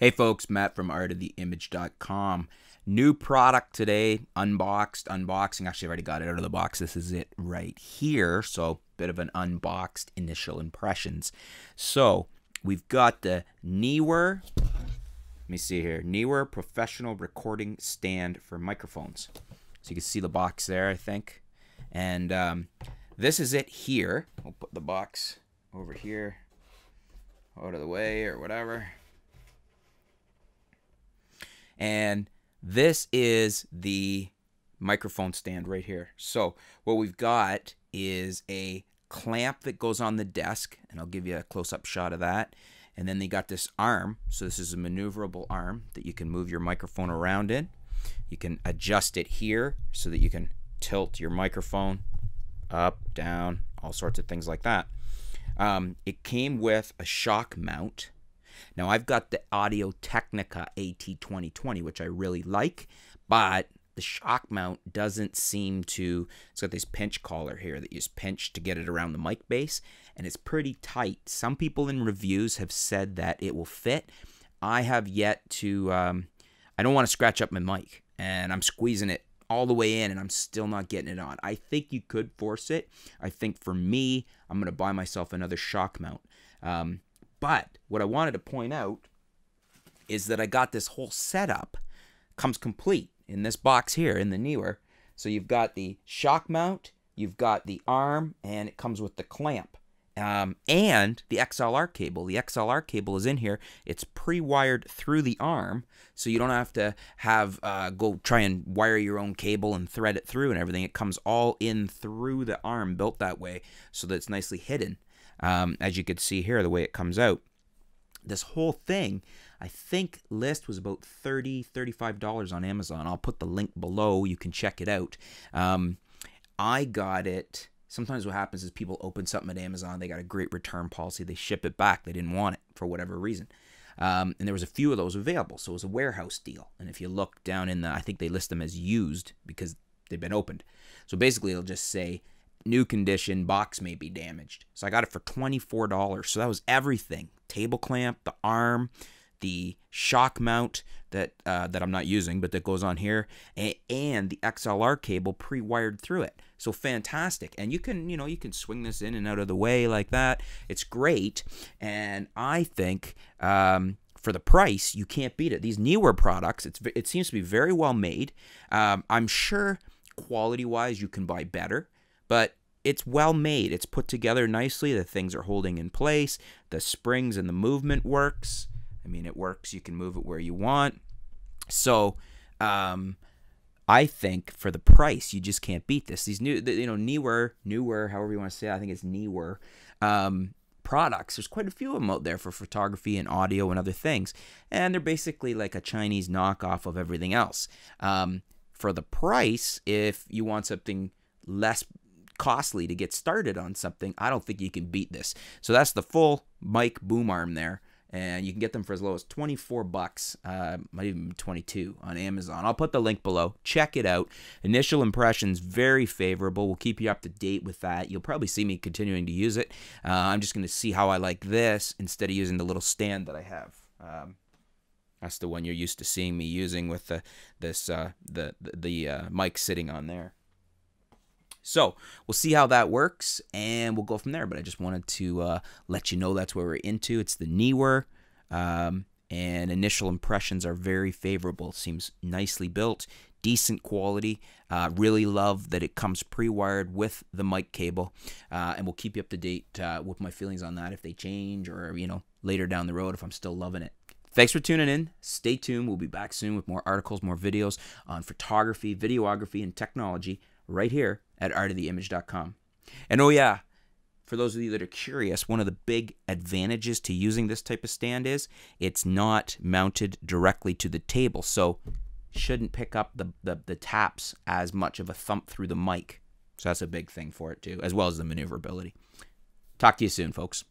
Hey folks, Matt from artoftheimage.com. New product today, unboxed, unboxing. Actually, I already got it out of the box. This is it right here. So, bit of an unboxed initial impressions. So, we've got the Neewer. Let me see here. Neewer professional recording stand for microphones. So you can see the box there, I think. And um, this is it here. We'll put the box over here, out of the way or whatever. And this is the microphone stand right here. So what we've got is a clamp that goes on the desk, and I'll give you a close-up shot of that. And then they got this arm, so this is a maneuverable arm that you can move your microphone around in. You can adjust it here so that you can tilt your microphone up, down, all sorts of things like that. Um, it came with a shock mount now, I've got the Audio Technica AT2020, which I really like, but the shock mount doesn't seem to. It's got this pinch collar here that you just pinch to get it around the mic base, and it's pretty tight. Some people in reviews have said that it will fit. I have yet to. Um, I don't want to scratch up my mic, and I'm squeezing it all the way in and I'm still not getting it on. I think you could force it. I think for me, I'm going to buy myself another shock mount. Um, but what I wanted to point out is that I got this whole setup comes complete in this box here in the newer. So you've got the shock mount, you've got the arm, and it comes with the clamp. Um, and the XLR cable. The XLR cable is in here. It's pre-wired through the arm, so you don't have to have uh, go try and wire your own cable and thread it through and everything. It comes all in through the arm, built that way, so that it's nicely hidden um, as you could see here, the way it comes out. This whole thing, I think list was about $30, $35 on Amazon. I'll put the link below. You can check it out. Um, I got it. Sometimes what happens is people open something at Amazon, they got a great return policy, they ship it back, they didn't want it for whatever reason. Um, and there was a few of those available, so it was a warehouse deal. And if you look down in the, I think they list them as used because they've been opened. So basically, it'll just say new condition box may be damaged. So I got it for $24. So that was everything. Table clamp, the arm, the shock mount that uh, that I'm not using, but that goes on here, and, and the XLR cable pre-wired through it. So fantastic! And you can you know you can swing this in and out of the way like that. It's great, and I think um, for the price you can't beat it. These newer products, it's it seems to be very well made. Um, I'm sure quality wise you can buy better. But it's well made. It's put together nicely. The things are holding in place. The springs and the movement works. I mean, it works. You can move it where you want. So, um, I think for the price, you just can't beat this. These new, you know, newer, newer, however you want to say, it, I think it's newer um, products. There's quite a few of them out there for photography and audio and other things, and they're basically like a Chinese knockoff of everything else. Um, for the price, if you want something less costly to get started on something, I don't think you can beat this. So that's the full mic boom arm there. And you can get them for as low as 24 bucks, uh, might even 22 on Amazon. I'll put the link below. Check it out. Initial impressions very favorable. We'll keep you up to date with that. You'll probably see me continuing to use it. Uh, I'm just going to see how I like this instead of using the little stand that I have. Um, that's the one you're used to seeing me using with the this uh, the the, the uh, mic sitting on there. So we'll see how that works and we'll go from there. But I just wanted to uh, let you know that's where we're into. It's the Newer. Um, and initial impressions are very favorable. Seems nicely built, decent quality. Uh, really love that it comes pre-wired with the mic cable, uh, and we'll keep you up to date uh, with my feelings on that if they change or you know later down the road if I'm still loving it. Thanks for tuning in. Stay tuned. We'll be back soon with more articles, more videos on photography, videography, and technology right here at artoftheimage.com. And oh, yeah, for those of you that are curious, one of the big advantages to using this type of stand is it's not mounted directly to the table, so shouldn't pick up the, the, the, taps as much of a thump through the mic. So that's a big thing for it too, as well as the maneuverability. Talk to you soon, folks.